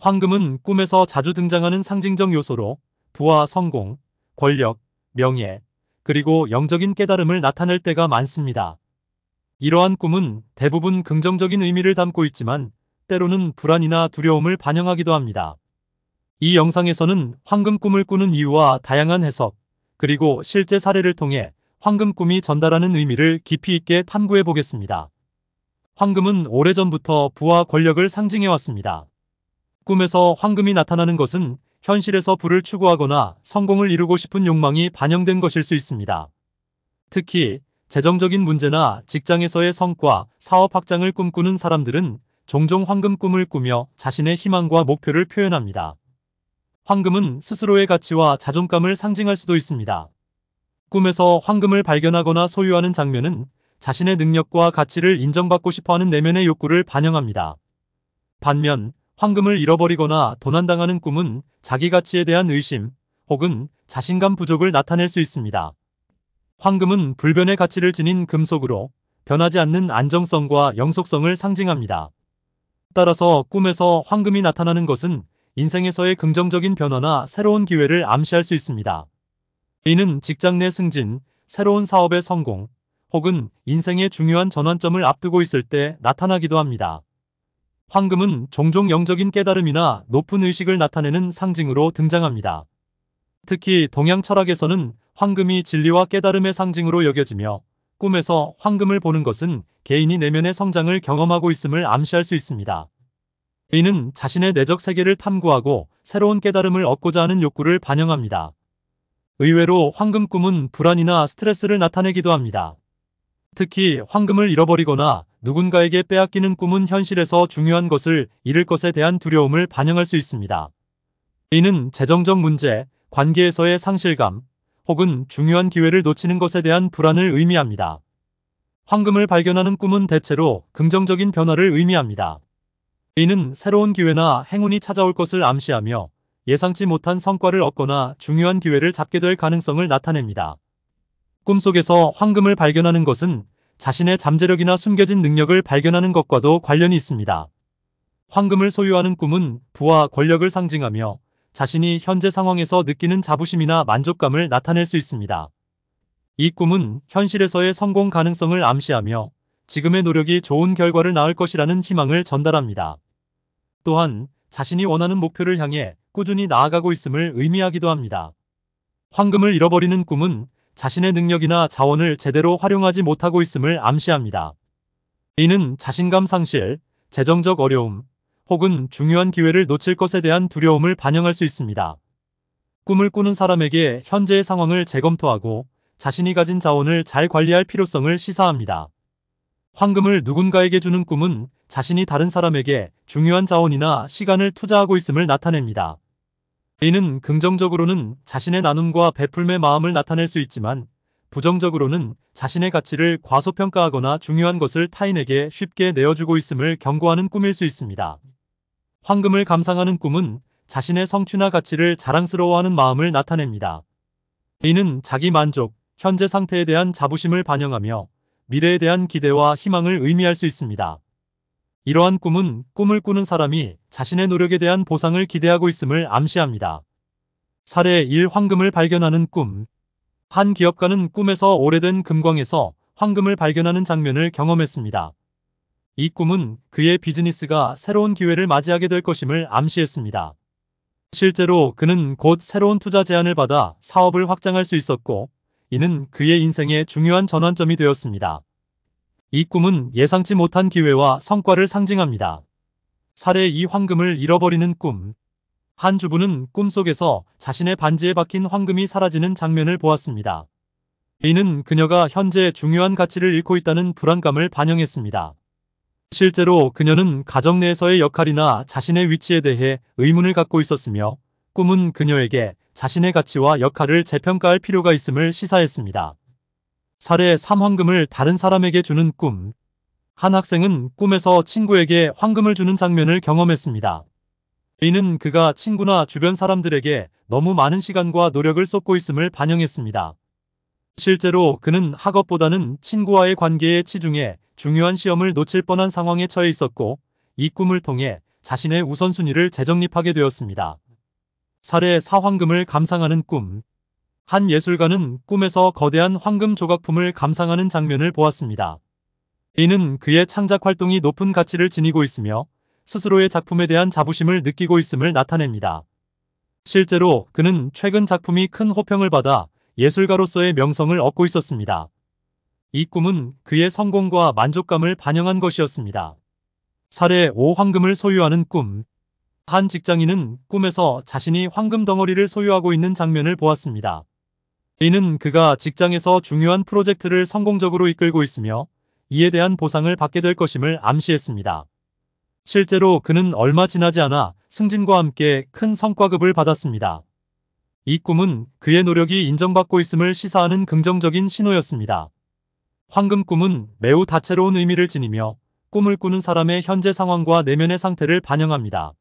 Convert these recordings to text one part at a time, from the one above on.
황금은 꿈에서 자주 등장하는 상징적 요소로 부와 성공, 권력, 명예, 그리고 영적인 깨달음을 나타낼 때가 많습니다. 이러한 꿈은 대부분 긍정적인 의미를 담고 있지만 때로는 불안이나 두려움을 반영하기도 합니다. 이 영상에서는 황금 꿈을 꾸는 이유와 다양한 해석, 그리고 실제 사례를 통해 황금 꿈이 전달하는 의미를 깊이 있게 탐구해 보겠습니다. 황금은 오래전부터 부와 권력을 상징해 왔습니다. 꿈에서 황금이 나타나는 것은 현실에서 부를 추구하거나 성공을 이루고 싶은 욕망이 반영된 것일 수 있습니다. 특히 재정적인 문제나 직장에서의 성과, 사업 확장을 꿈꾸는 사람들은 종종 황금 꿈을 꾸며 자신의 희망과 목표를 표현합니다. 황금은 스스로의 가치와 자존감을 상징할 수도 있습니다. 꿈에서 황금을 발견하거나 소유하는 장면은 자신의 능력과 가치를 인정받고 싶어하는 내면의 욕구를 반영합니다. 반면 황금을 잃어버리거나 도난당하는 꿈은 자기 가치에 대한 의심 혹은 자신감 부족을 나타낼 수 있습니다. 황금은 불변의 가치를 지닌 금속으로 변하지 않는 안정성과 영속성을 상징합니다. 따라서 꿈에서 황금이 나타나는 것은 인생에서의 긍정적인 변화나 새로운 기회를 암시할 수 있습니다. 이는 직장 내 승진, 새로운 사업의 성공, 혹은 인생의 중요한 전환점을 앞두고 있을 때 나타나기도 합니다. 황금은 종종 영적인 깨달음이나 높은 의식을 나타내는 상징으로 등장합니다. 특히 동양 철학에서는 황금이 진리와 깨달음의 상징으로 여겨지며 꿈에서 황금을 보는 것은 개인이 내면의 성장을 경험하고 있음을 암시할 수 있습니다. 개는 자신의 내적 세계를 탐구하고 새로운 깨달음을 얻고자 하는 욕구를 반영합니다. 의외로 황금 꿈은 불안이나 스트레스를 나타내기도 합니다. 특히 황금을 잃어버리거나 누군가에게 빼앗기는 꿈은 현실에서 중요한 것을 잃을 것에 대한 두려움을 반영할 수 있습니다. 이는 재정적 문제, 관계에서의 상실감, 혹은 중요한 기회를 놓치는 것에 대한 불안을 의미합니다. 황금을 발견하는 꿈은 대체로 긍정적인 변화를 의미합니다. 이는 새로운 기회나 행운이 찾아올 것을 암시하며 예상치 못한 성과를 얻거나 중요한 기회를 잡게 될 가능성을 나타냅니다. 꿈속에서 황금을 발견하는 것은 자신의 잠재력이나 숨겨진 능력을 발견하는 것과도 관련이 있습니다. 황금을 소유하는 꿈은 부와 권력을 상징하며 자신이 현재 상황에서 느끼는 자부심이나 만족감을 나타낼 수 있습니다. 이 꿈은 현실에서의 성공 가능성을 암시하며 지금의 노력이 좋은 결과를 낳을 것이라는 희망을 전달합니다. 또한 자신이 원하는 목표를 향해 꾸준히 나아가고 있음을 의미하기도 합니다. 황금을 잃어버리는 꿈은 자신의 능력이나 자원을 제대로 활용하지 못하고 있음을 암시합니다. 이는 자신감 상실, 재정적 어려움, 혹은 중요한 기회를 놓칠 것에 대한 두려움을 반영할 수 있습니다. 꿈을 꾸는 사람에게 현재의 상황을 재검토하고 자신이 가진 자원을 잘 관리할 필요성을 시사합니다. 황금을 누군가에게 주는 꿈은 자신이 다른 사람에게 중요한 자원이나 시간을 투자하고 있음을 나타냅니다. 이는 긍정적으로는 자신의 나눔과 베풀매 마음을 나타낼 수 있지만 부정적으로는 자신의 가치를 과소평가하거나 중요한 것을 타인에게 쉽게 내어주고 있음을 경고하는 꿈일 수 있습니다. 황금을 감상하는 꿈은 자신의 성취나 가치를 자랑스러워하는 마음을 나타냅니다. 이는 자기 만족, 현재 상태에 대한 자부심을 반영하며 미래에 대한 기대와 희망을 의미할 수 있습니다. 이러한 꿈은 꿈을 꾸는 사람이 자신의 노력에 대한 보상을 기대하고 있음을 암시합니다. 사례 1 황금을 발견하는 꿈 한 기업가는 꿈에서 오래된 금광에서 황금을 발견하는 장면을 경험했습니다. 이 꿈은 그의 비즈니스가 새로운 기회를 맞이하게 될 것임을 암시했습니다. 실제로 그는 곧 새로운 투자 제안을 받아 사업을 확장할 수 있었고 이는 그의 인생의 중요한 전환점이 되었습니다. 이 꿈은 예상치 못한 기회와 성과를 상징합니다. 사례 2 황금을 잃어버리는 꿈. 한 주부는 꿈속에서 자신의 반지에 박힌 황금이 사라지는 장면을 보았습니다. 이는 그녀가 현재 중요한 가치를 잃고 있다는 불안감을 반영했습니다. 실제로 그녀는 가정 내에서의 역할이나 자신의 위치에 대해 의문을 갖고 있었으며 꿈은 그녀에게 자신의 가치와 역할을 재평가할 필요가 있음을 시사했습니다. 사례 3황금을 다른 사람에게 주는 꿈. 한 학생은 꿈에서 친구에게 황금을 주는 장면을 경험했습니다. 이는 그가 친구나 주변 사람들에게 너무 많은 시간과 노력을 쏟고 있음을 반영했습니다. 실제로 그는 학업보다는 친구와의 관계에 치중해 중요한 시험을 놓칠 뻔한 상황에 처해 있었고 이 꿈을 통해 자신의 우선순위를 재정립하게 되었습니다. 사례 4황금을 감상하는 꿈한 예술가는 꿈에서 거대한 황금 조각품을 감상하는 장면을 보았습니다. 이는 그의 창작 활동이 높은 가치를 지니고 있으며 스스로의 작품에 대한 자부심을 느끼고 있음을 나타냅니다. 실제로 그는 최근 작품이 큰 호평을 받아 예술가로서의 명성을 얻고 있었습니다. 이 꿈은 그의 성공과 만족감을 반영한 것이었습니다. 사례 5 황금을 소유하는 꿈 한 직장인은 꿈에서 자신이 황금 덩어리를 소유하고 있는 장면을 보았습니다. 이는 그가 직장에서 중요한 프로젝트를 성공적으로 이끌고 있으며 이에 대한 보상을 받게 될 것임을 암시했습니다. 실제로 그는 얼마 지나지 않아 승진과 함께 큰 성과급을 받았습니다. 이 꿈은 그의 노력이 인정받고 있음을 시사하는 긍정적인 신호였습니다. 황금 꿈은 매우 다채로운 의미를 지니며 꿈을 꾸는 사람의 현재 상황과 내면의 상태를 반영합니다.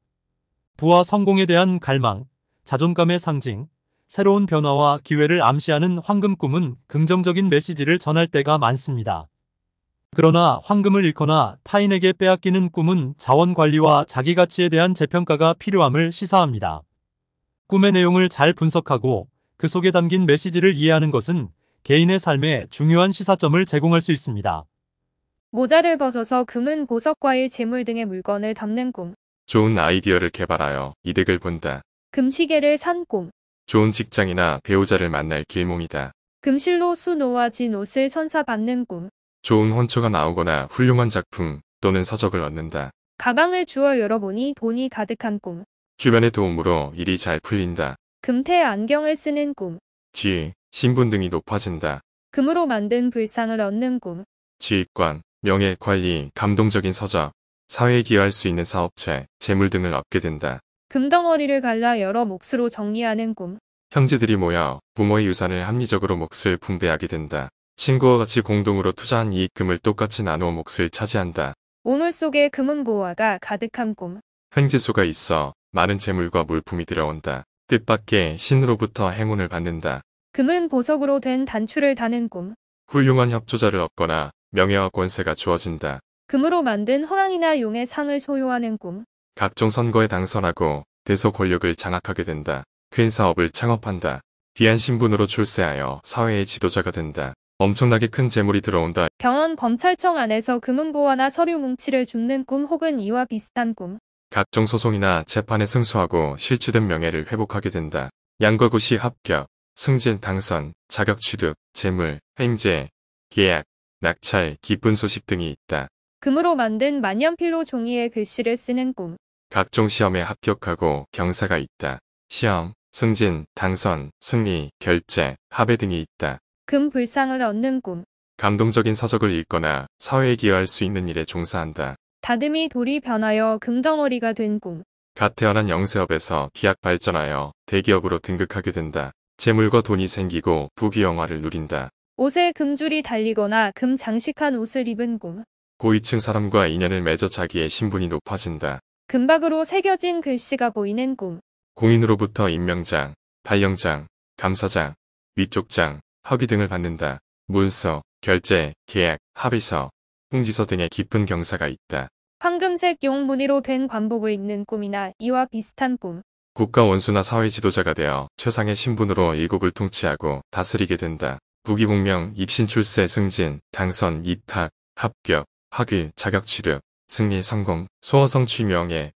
부와 성공에 대한 갈망, 자존감의 상징, 새로운 변화와 기회를 암시하는 황금 꿈은 긍정적인 메시지를 전할 때가 많습니다. 그러나 황금을 잃거나 타인에게 빼앗기는 꿈은 자원 관리와 자기 가치에 대한 재평가가 필요함을 시사합니다. 꿈의 내용을 잘 분석하고 그 속에 담긴 메시지를 이해하는 것은 개인의 삶에 중요한 시사점을 제공할 수 있습니다. 모자를 벗어서 금은 보석, 과일, 재물 등의 물건을 담는 꿈. 좋은 아이디어를 개발하여 이득을 본다. 금시계를 산 꿈. 좋은 직장이나 배우자를 만날 길몽이다. 금실로 수 놓아진 옷을 선사받는 꿈. 좋은 헌처가 나오거나 훌륭한 작품 또는 서적을 얻는다. 가방을 주워 열어보니 돈이 가득한 꿈. 주변의 도움으로 일이 잘 풀린다. 금태 안경을 쓰는 꿈. 지 신분 등이 높아진다. 금으로 만든 불상을 얻는 꿈. 지휘권, 명예, 관리, 감동적인 서적, 사회에 기여할 수 있는 사업체, 재물 등을 얻게 된다. 금덩어리를 갈라 여러 몫으로 정리하는 꿈. 형제들이 모여 부모의 유산을 합리적으로 몫을 분배하게 된다. 친구와 같이 공동으로 투자한 이익금을 똑같이 나누어 몫을 차지한다. 오늘 속에 금은 보화가 가득한 꿈. 횡재수가 있어 많은 재물과 물품이 들어온다. 뜻밖의 신으로부터 행운을 받는다. 금은 보석으로 된 단추를 다는 꿈. 훌륭한 협조자를 얻거나 명예와 권세가 주어진다. 금으로 만든 호랑이나 용의 상을 소유하는 꿈. 각종 선거에 당선하고 대소 권력을 장악하게 된다. 큰 사업을 창업한다. 귀한 신분으로 출세하여 사회의 지도자가 된다. 엄청나게 큰 재물이 들어온다. 병원 검찰청 안에서 금은보화나 서류 뭉치를 줍는 꿈 혹은 이와 비슷한 꿈. 각종 소송이나 재판에 승소하고 실추된 명예를 회복하게 된다. 양과 구시 합격, 승진 당선, 자격 취득, 재물, 횡재, 계약, 낙찰, 기쁜 소식 등이 있다. 금으로 만든 만년필로 종이에 글씨를 쓰는 꿈. 각종 시험에 합격하고 경사가 있다. 시험, 승진, 당선, 승리, 결제 합의 등이 있다. 금 불상을 얻는 꿈. 감동적인 서적을 읽거나 사회에 기여할 수 있는 일에 종사한다. 다듬이 돌이 변하여 금덩어리가 된 꿈. 갓 태어난 영세업에서 기약 발전하여 대기업으로 등극하게 된다. 재물과 돈이 생기고 부귀영화를 누린다. 옷에 금줄이 달리거나 금 장식한 옷을 입은 꿈. 고위층 사람과 인연을 맺어 자기의 신분이 높아진다. 금박으로 새겨진 글씨가 보이는 꿈. 공인으로부터 임명장, 발령장, 감사장, 위쪽장허기 등을 받는다. 문서, 결제, 계약, 합의서, 통지서 등의 깊은 경사가 있다. 황금색 용 무늬로 된 관복을 입는 꿈이나 이와 비슷한 꿈. 국가 원수나 사회 지도자가 되어 최상의 신분으로 일국을 통치하고 다스리게 된다. 무기공명 입신 출세 승진, 당선, 이탁, 합격, 학위, 자격 취득, 승리 성공, 소어성취 명예,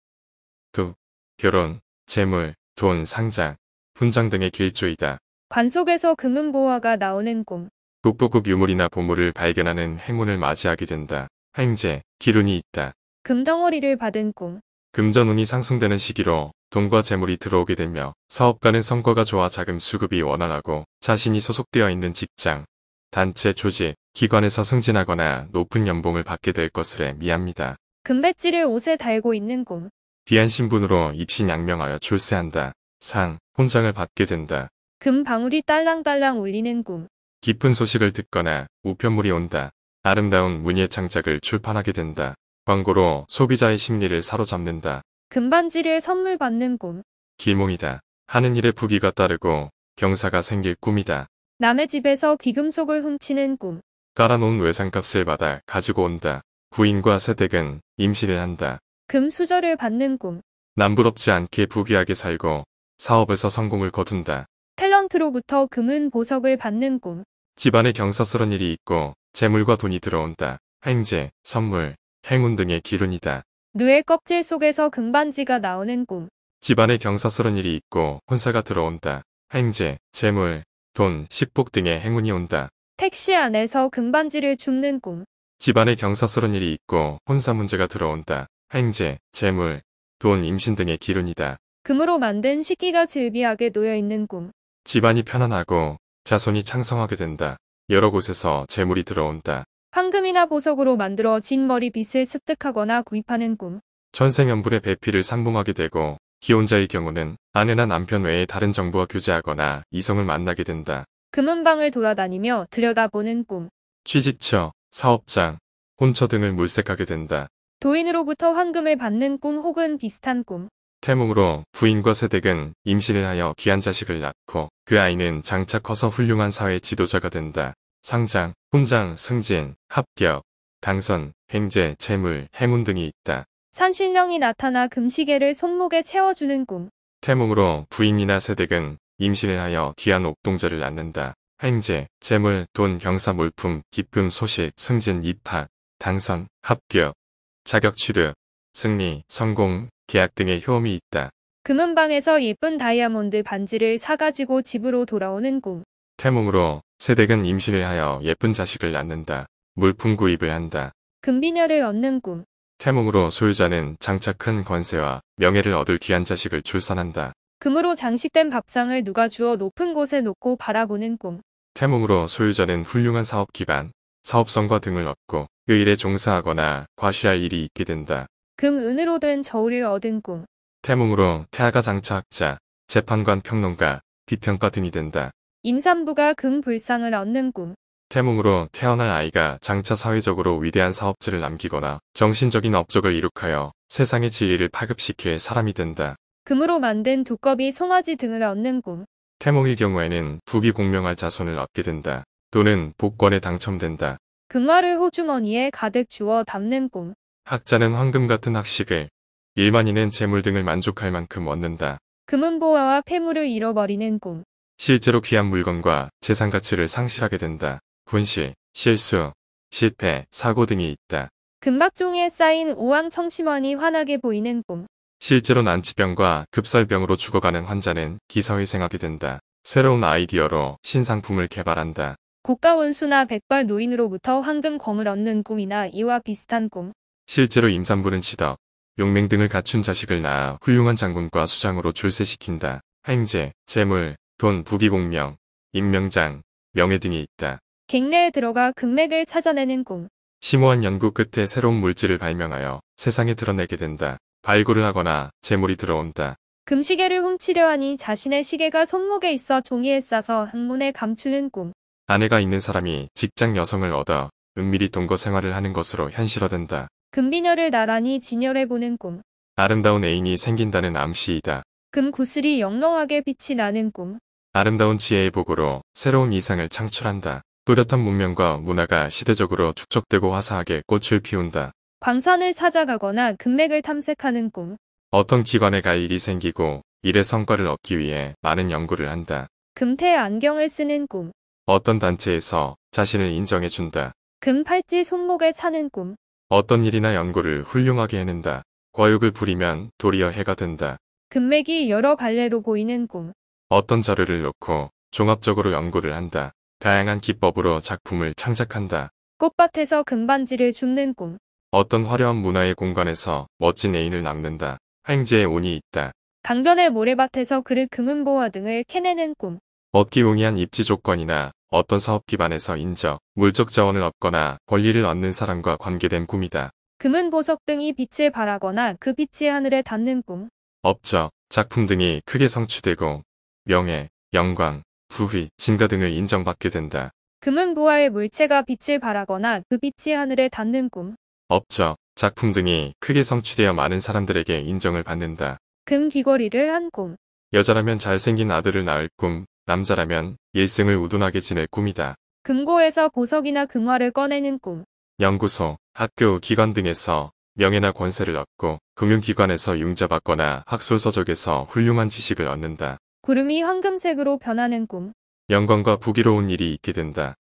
두, 결혼, 재물, 돈, 상장, 분장 등의 길조이다. 관속에서 금은보화가 나오는 꿈. 국보국 유물이나 보물을 발견하는 행운을 맞이하게 된다. 행제, 기운이 있다. 금덩어리를 받은 꿈. 금전운이 상승되는 시기로 돈과 재물이 들어오게 되며 사업가는 성과가 좋아 자금 수급이 원활하고 자신이 소속되어 있는 직장, 단체 조직, 기관에서 승진하거나 높은 연봉을 받게 될 것을 미합니다. 금배지를 옷에 달고 있는 꿈. 귀한 신분으로 입신양명하여 출세한다. 상, 혼장을 받게 된다. 금 방울이 딸랑딸랑 울리는 꿈. 깊은 소식을 듣거나 우편물이 온다. 아름다운 문예 창작을 출판하게 된다. 광고로 소비자의 심리를 사로잡는다. 금반지를 선물 받는 꿈. 길몽이다. 하는 일에 부귀가 따르고 경사가 생길 꿈이다. 남의 집에서 귀금속을 훔치는 꿈. 깔아놓은 외상값을 받아 가지고 온다. 부인과 세댁은 임신을 한다. 금수저를 받는 꿈. 남부럽지 않게 부귀하게 살고 사업에서 성공을 거둔다. 탤런트로부터 금은 보석을 받는 꿈. 집안에 경사스런 일이 있고 재물과 돈이 들어온다. 행제, 선물, 행운 등의 기운이다. 뇌의 껍질 속에서 금반지가 나오는 꿈. 집안에 경사스런 일이 있고 혼사가 들어온다. 행제, 재물, 돈, 식복 등의 행운이 온다. 택시 안에서 금반지를 줍는 꿈. 집안에 경사스러운 일이 있고 혼사 문제가 들어온다. 행제, 재물, 돈, 임신 등의 기운이다 금으로 만든 식기가 질비하게 놓여있는 꿈. 집안이 편안하고 자손이 창성하게 된다. 여러 곳에서 재물이 들어온다. 황금이나 보석으로 만들어진 머리빗을 습득하거나 구입하는 꿈. 천생연분의 배필을 상봉하게 되고 기혼자의 경우는 아내나 남편 외에 다른 정부와 교제하거나 이성을 만나게 된다. 금은방을 돌아다니며 들여다보는 꿈. 취직처, 사업장, 혼처 등을 물색하게 된다. 도인으로부터 황금을 받는 꿈 혹은 비슷한 꿈. 태몽으로 부인과 세댁은 임신을 하여 귀한 자식을 낳고 그 아이는 장차 커서 훌륭한 사회 지도자가 된다. 상장, 훈장, 승진, 합격, 당선, 횡재, 재물, 행운 등이 있다. 산신령이 나타나 금시계를 손목에 채워주는 꿈. 태몽으로 부인이나 세댁은 임신을 하여 귀한 옥동자를 낳는다. 행제, 재물, 돈, 경사 물품, 기쁨, 소식, 승진, 입학, 당선, 합격, 자격 취득, 승리, 성공, 계약 등의 효험이 있다. 금은방에서 예쁜 다이아몬드 반지를 사가지고 집으로 돌아오는 꿈. 태몽으로 세댁은 임신을 하여 예쁜 자식을 낳는다. 물품 구입을 한다. 금비녀를 얻는 꿈. 태몽으로 소유자는 장차 큰 권세와 명예를 얻을 귀한 자식을 출산한다. 금으로 장식된 밥상을 누가 주어 높은 곳에 놓고 바라보는 꿈. 태몽으로 소유자는 훌륭한 사업 기반, 사업성과 등을 얻고 그 일에 종사하거나 과시할 일이 있게 된다. 금, 은으로 된 저울을 얻은 꿈. 태몽으로 태아가 장차학자, 재판관 평론가, 비평가 등이 된다. 임산부가 금 불상을 얻는 꿈. 태몽으로 태어날 아이가 장차 사회적으로 위대한 사업지를 남기거나 정신적인 업적을 이룩하여 세상의 진리를 파급시킬 사람이 된다. 금으로 만든 두꺼비 송아지 등을 얻는 꿈. 태몽의 경우에는 부귀 공명할 자손을 얻게 된다. 또는 복권에 당첨된다. 금화를 호주머니에 가득 주워 담는 꿈. 학자는 황금 같은 학식을, 일만이는 재물 등을 만족할 만큼 얻는다. 금은 보화와 폐물을 잃어버리는 꿈. 실제로 귀한 물건과 재산 가치를 상실하게 된다. 분실, 실수, 실패, 사고 등이 있다. 금박종에 쌓인 우왕청심원이 환하게 보이는 꿈. 실제로 난치병과 급살병으로 죽어가는 환자는 기사회생하게 된다. 새로운 아이디어로 신상품을 개발한다. 고가 원수나 백발 노인으로부터 황금검을 얻는 꿈이나 이와 비슷한 꿈. 실제로 임산부는 치덕 용맹 등을 갖춘 자식을 낳아 훌륭한 장군과 수장으로 출세시킨다. 행제, 재물, 돈, 부귀공명, 임명장, 명예 등이 있다. 갱내에 들어가 금맥을 찾아내는 꿈. 심오한 연구 끝에 새로운 물질을 발명하여 세상에 드러내게 된다. 발굴을 하거나 재물이 들어온다. 금시계를 훔치려 하니 자신의 시계가 손목에 있어 종이에 싸서 항문에 감추는 꿈. 아내가 있는 사람이 직장 여성을 얻어 은밀히 동거 생활을 하는 것으로 현실화된다. 금비녀를 나란히 진열해보는 꿈. 아름다운 애인이 생긴다는 암시이다. 금구슬이 영롱하게 빛이 나는 꿈. 아름다운 지혜의 복으로 새로운 이상을 창출한다. 뚜렷한 문명과 문화가 시대적으로 축적되고 화사하게 꽃을 피운다. 광산을 찾아가거나 금맥을 탐색하는 꿈. 어떤 기관에 갈 일이 생기고 일의 성과를 얻기 위해 많은 연구를 한다. 금태 안경을 쓰는 꿈. 어떤 단체에서 자신을 인정해준다. 금팔찌 손목에 차는 꿈. 어떤 일이나 연구를 훌륭하게 해낸다. 과육을 부리면 도리어 해가 된다. 금맥이 여러 갈래로 보이는 꿈. 어떤 자료를 놓고 종합적으로 연구를 한다. 다양한 기법으로 작품을 창작한다. 꽃밭에서 금반지를 줍는 꿈. 어떤 화려한 문화의 공간에서 멋진 애인을 낚는다. 행지의 온이 있다. 강변의 모래밭에서 그를 금은보화 등을 캐내는 꿈. 얻기 용이한 입지 조건이나 어떤 사업 기반에서 인적, 물적 자원을 얻거나 권리를 얻는 사람과 관계된 꿈이다. 금은 보석 등이 빛을 발하거나 그 빛이 하늘에 닿는 꿈. 업적, 작품 등이 크게 성취되고 명예, 영광, 부귀, 진가 등을 인정받게 된다. 금은 보화의 물체가 빛을 발하거나 그 빛이 하늘에 닿는 꿈. 업적, 작품 등이 크게 성취되어 많은 사람들에게 인정을 받는다. 금 귀걸이를 한 꿈. 여자라면 잘생긴 아들을 낳을 꿈, 남자라면 일생을 우둔하게 지낼 꿈이다. 금고에서 보석이나 금화를 꺼내는 꿈. 연구소, 학교, 기관 등에서 명예나 권세를 얻고 금융기관에서 융자받거나 학술서적에서 훌륭한 지식을 얻는다. 구름이 황금색으로 변하는 꿈. 영광과 부기로운 일이 있게 된다.